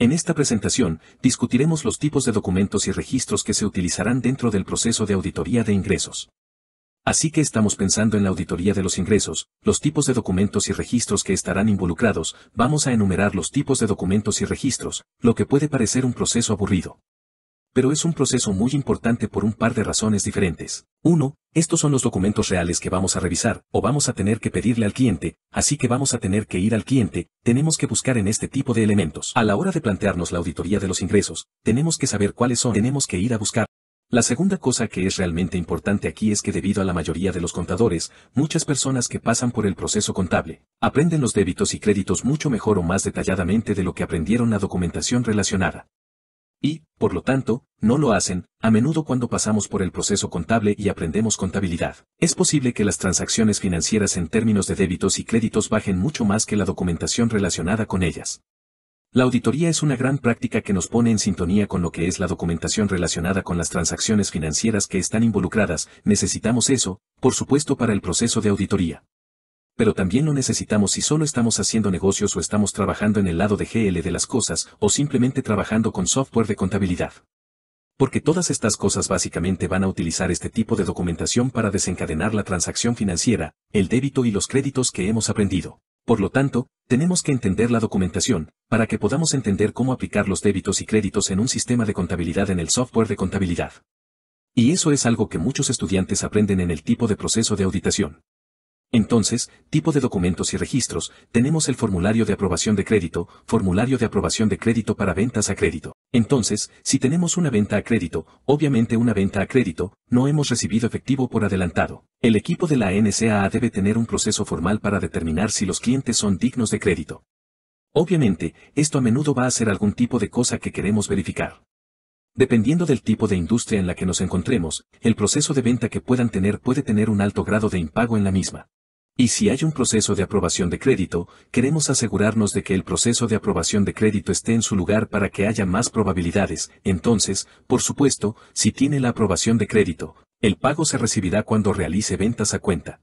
En esta presentación, discutiremos los tipos de documentos y registros que se utilizarán dentro del proceso de auditoría de ingresos. Así que estamos pensando en la auditoría de los ingresos, los tipos de documentos y registros que estarán involucrados, vamos a enumerar los tipos de documentos y registros, lo que puede parecer un proceso aburrido. Pero es un proceso muy importante por un par de razones diferentes. 1. Estos son los documentos reales que vamos a revisar, o vamos a tener que pedirle al cliente, así que vamos a tener que ir al cliente, tenemos que buscar en este tipo de elementos. A la hora de plantearnos la auditoría de los ingresos, tenemos que saber cuáles son, tenemos que ir a buscar. La segunda cosa que es realmente importante aquí es que debido a la mayoría de los contadores, muchas personas que pasan por el proceso contable, aprenden los débitos y créditos mucho mejor o más detalladamente de lo que aprendieron la documentación relacionada y, por lo tanto, no lo hacen, a menudo cuando pasamos por el proceso contable y aprendemos contabilidad. Es posible que las transacciones financieras en términos de débitos y créditos bajen mucho más que la documentación relacionada con ellas. La auditoría es una gran práctica que nos pone en sintonía con lo que es la documentación relacionada con las transacciones financieras que están involucradas, necesitamos eso, por supuesto, para el proceso de auditoría pero también lo necesitamos si solo estamos haciendo negocios o estamos trabajando en el lado de GL de las cosas o simplemente trabajando con software de contabilidad. Porque todas estas cosas básicamente van a utilizar este tipo de documentación para desencadenar la transacción financiera, el débito y los créditos que hemos aprendido. Por lo tanto, tenemos que entender la documentación, para que podamos entender cómo aplicar los débitos y créditos en un sistema de contabilidad en el software de contabilidad. Y eso es algo que muchos estudiantes aprenden en el tipo de proceso de auditación. Entonces, tipo de documentos y registros, tenemos el formulario de aprobación de crédito, formulario de aprobación de crédito para ventas a crédito. Entonces, si tenemos una venta a crédito, obviamente una venta a crédito, no hemos recibido efectivo por adelantado. El equipo de la NCAA debe tener un proceso formal para determinar si los clientes son dignos de crédito. Obviamente, esto a menudo va a ser algún tipo de cosa que queremos verificar. Dependiendo del tipo de industria en la que nos encontremos, el proceso de venta que puedan tener puede tener un alto grado de impago en la misma. Y si hay un proceso de aprobación de crédito, queremos asegurarnos de que el proceso de aprobación de crédito esté en su lugar para que haya más probabilidades. Entonces, por supuesto, si tiene la aprobación de crédito, el pago se recibirá cuando realice ventas a cuenta.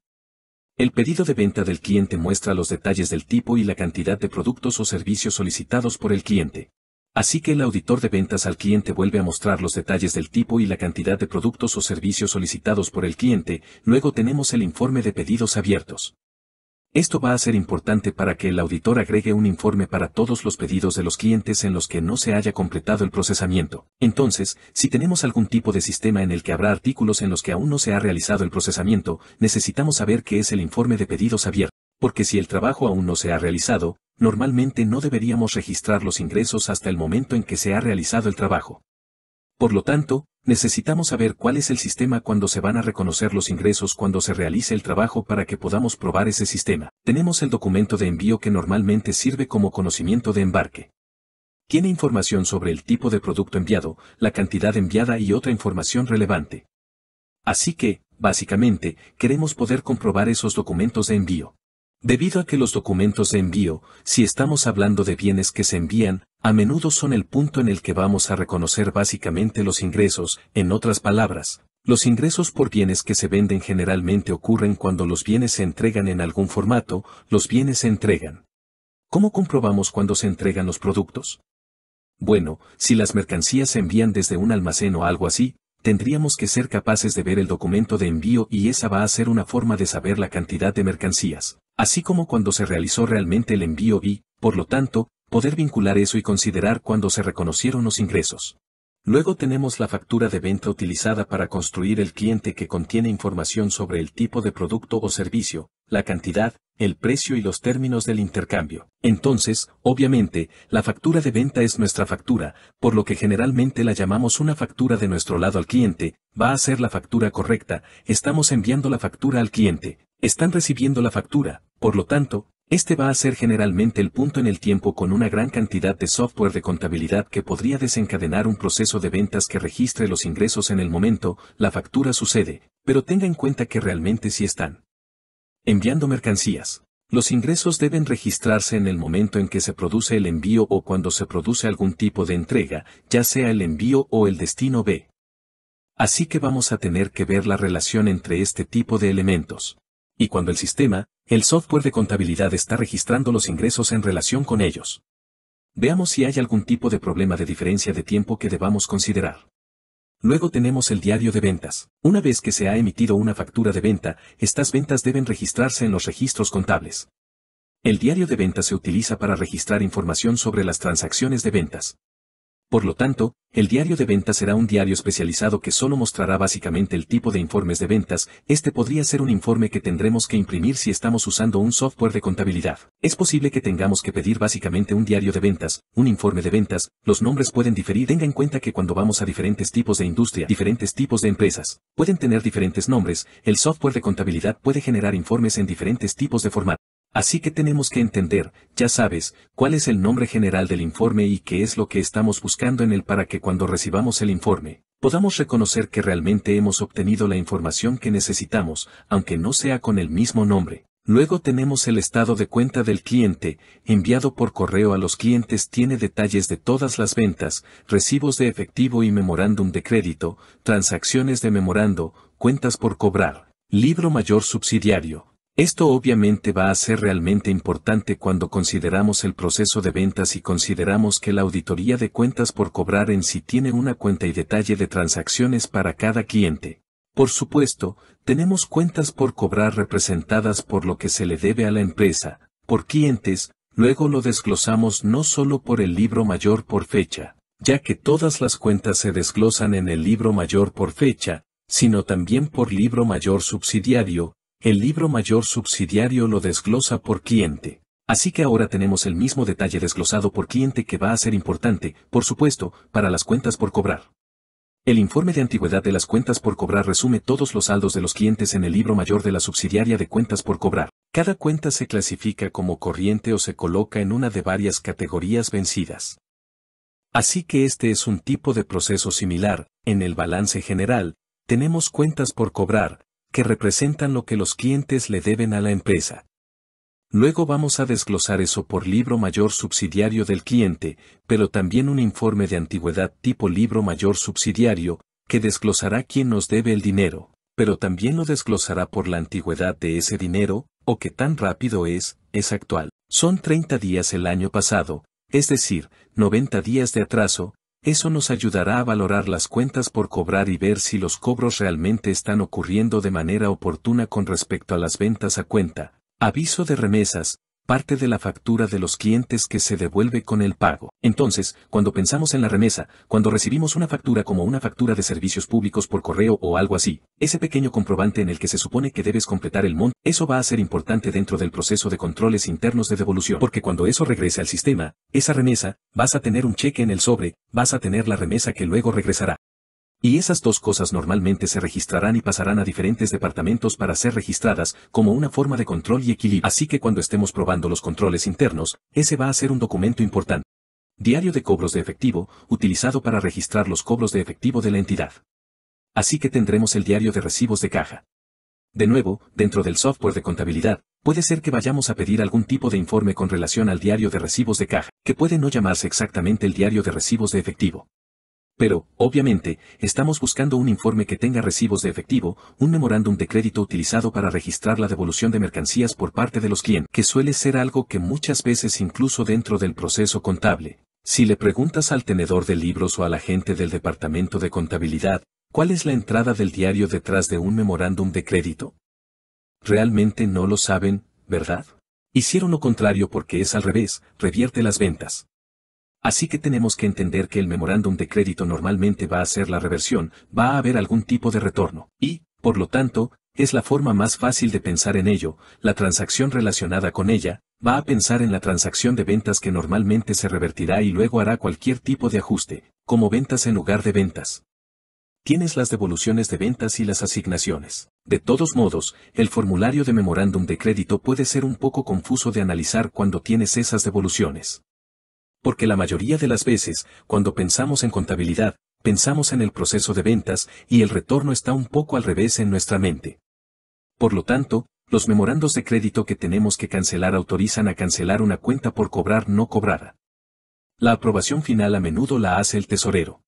El pedido de venta del cliente muestra los detalles del tipo y la cantidad de productos o servicios solicitados por el cliente. Así que el auditor de ventas al cliente vuelve a mostrar los detalles del tipo y la cantidad de productos o servicios solicitados por el cliente, luego tenemos el informe de pedidos abiertos. Esto va a ser importante para que el auditor agregue un informe para todos los pedidos de los clientes en los que no se haya completado el procesamiento. Entonces, si tenemos algún tipo de sistema en el que habrá artículos en los que aún no se ha realizado el procesamiento, necesitamos saber qué es el informe de pedidos abiertos porque si el trabajo aún no se ha realizado, normalmente no deberíamos registrar los ingresos hasta el momento en que se ha realizado el trabajo. Por lo tanto, necesitamos saber cuál es el sistema cuando se van a reconocer los ingresos cuando se realice el trabajo para que podamos probar ese sistema. Tenemos el documento de envío que normalmente sirve como conocimiento de embarque. Tiene información sobre el tipo de producto enviado, la cantidad enviada y otra información relevante. Así que, básicamente, queremos poder comprobar esos documentos de envío. Debido a que los documentos de envío, si estamos hablando de bienes que se envían, a menudo son el punto en el que vamos a reconocer básicamente los ingresos, en otras palabras, los ingresos por bienes que se venden generalmente ocurren cuando los bienes se entregan en algún formato, los bienes se entregan. ¿Cómo comprobamos cuando se entregan los productos? Bueno, si las mercancías se envían desde un almacén o algo así, tendríamos que ser capaces de ver el documento de envío y esa va a ser una forma de saber la cantidad de mercancías así como cuando se realizó realmente el envío y, por lo tanto, poder vincular eso y considerar cuando se reconocieron los ingresos. Luego tenemos la factura de venta utilizada para construir el cliente que contiene información sobre el tipo de producto o servicio, la cantidad, el precio y los términos del intercambio. Entonces, obviamente, la factura de venta es nuestra factura, por lo que generalmente la llamamos una factura de nuestro lado al cliente, va a ser la factura correcta, estamos enviando la factura al cliente, están recibiendo la factura, por lo tanto, este va a ser generalmente el punto en el tiempo con una gran cantidad de software de contabilidad que podría desencadenar un proceso de ventas que registre los ingresos en el momento, la factura sucede, pero tenga en cuenta que realmente sí están enviando mercancías. Los ingresos deben registrarse en el momento en que se produce el envío o cuando se produce algún tipo de entrega, ya sea el envío o el destino B. Así que vamos a tener que ver la relación entre este tipo de elementos y cuando el sistema, el software de contabilidad está registrando los ingresos en relación con ellos. Veamos si hay algún tipo de problema de diferencia de tiempo que debamos considerar. Luego tenemos el diario de ventas. Una vez que se ha emitido una factura de venta, estas ventas deben registrarse en los registros contables. El diario de ventas se utiliza para registrar información sobre las transacciones de ventas. Por lo tanto, el diario de ventas será un diario especializado que solo mostrará básicamente el tipo de informes de ventas, este podría ser un informe que tendremos que imprimir si estamos usando un software de contabilidad. Es posible que tengamos que pedir básicamente un diario de ventas, un informe de ventas, los nombres pueden diferir. Tenga en cuenta que cuando vamos a diferentes tipos de industria, diferentes tipos de empresas, pueden tener diferentes nombres, el software de contabilidad puede generar informes en diferentes tipos de formato. Así que tenemos que entender, ya sabes, cuál es el nombre general del informe y qué es lo que estamos buscando en él para que cuando recibamos el informe, podamos reconocer que realmente hemos obtenido la información que necesitamos, aunque no sea con el mismo nombre. Luego tenemos el estado de cuenta del cliente, enviado por correo a los clientes tiene detalles de todas las ventas, recibos de efectivo y memorándum de crédito, transacciones de memorando, cuentas por cobrar, libro mayor subsidiario, esto obviamente va a ser realmente importante cuando consideramos el proceso de ventas y consideramos que la auditoría de cuentas por cobrar en sí tiene una cuenta y detalle de transacciones para cada cliente. Por supuesto, tenemos cuentas por cobrar representadas por lo que se le debe a la empresa, por clientes, luego lo desglosamos no solo por el libro mayor por fecha, ya que todas las cuentas se desglosan en el libro mayor por fecha, sino también por libro mayor subsidiario, el libro mayor subsidiario lo desglosa por cliente. Así que ahora tenemos el mismo detalle desglosado por cliente que va a ser importante, por supuesto, para las cuentas por cobrar. El informe de antigüedad de las cuentas por cobrar resume todos los saldos de los clientes en el libro mayor de la subsidiaria de cuentas por cobrar. Cada cuenta se clasifica como corriente o se coloca en una de varias categorías vencidas. Así que este es un tipo de proceso similar, en el balance general, tenemos cuentas por cobrar, que representan lo que los clientes le deben a la empresa. Luego vamos a desglosar eso por libro mayor subsidiario del cliente, pero también un informe de antigüedad tipo libro mayor subsidiario, que desglosará quién nos debe el dinero, pero también lo desglosará por la antigüedad de ese dinero, o qué tan rápido es, es actual. Son 30 días el año pasado, es decir, 90 días de atraso, eso nos ayudará a valorar las cuentas por cobrar y ver si los cobros realmente están ocurriendo de manera oportuna con respecto a las ventas a cuenta. Aviso de remesas, parte de la factura de los clientes que se devuelve con el pago. Entonces, cuando pensamos en la remesa, cuando recibimos una factura como una factura de servicios públicos por correo o algo así, ese pequeño comprobante en el que se supone que debes completar el monto, eso va a ser importante dentro del proceso de controles internos de devolución, porque cuando eso regrese al sistema, esa remesa, vas a tener un cheque en el sobre, vas a tener la remesa que luego regresará. Y esas dos cosas normalmente se registrarán y pasarán a diferentes departamentos para ser registradas como una forma de control y equilibrio. Así que cuando estemos probando los controles internos, ese va a ser un documento importante. Diario de cobros de efectivo, utilizado para registrar los cobros de efectivo de la entidad. Así que tendremos el diario de recibos de caja. De nuevo, dentro del software de contabilidad, puede ser que vayamos a pedir algún tipo de informe con relación al diario de recibos de caja, que puede no llamarse exactamente el diario de recibos de efectivo. Pero, obviamente, estamos buscando un informe que tenga recibos de efectivo, un memorándum de crédito utilizado para registrar la devolución de mercancías por parte de los clientes, que suele ser algo que muchas veces incluso dentro del proceso contable. Si le preguntas al tenedor de libros o a la gente del departamento de contabilidad, ¿cuál es la entrada del diario detrás de un memorándum de crédito? Realmente no lo saben, ¿verdad? Hicieron lo contrario porque es al revés, revierte las ventas. Así que tenemos que entender que el memorándum de crédito normalmente va a ser la reversión, va a haber algún tipo de retorno, y, por lo tanto, es la forma más fácil de pensar en ello, la transacción relacionada con ella, va a pensar en la transacción de ventas que normalmente se revertirá y luego hará cualquier tipo de ajuste, como ventas en lugar de ventas. Tienes las devoluciones de ventas y las asignaciones. De todos modos, el formulario de memorándum de crédito puede ser un poco confuso de analizar cuando tienes esas devoluciones porque la mayoría de las veces, cuando pensamos en contabilidad, pensamos en el proceso de ventas y el retorno está un poco al revés en nuestra mente. Por lo tanto, los memorandos de crédito que tenemos que cancelar autorizan a cancelar una cuenta por cobrar no cobrada. La aprobación final a menudo la hace el tesorero.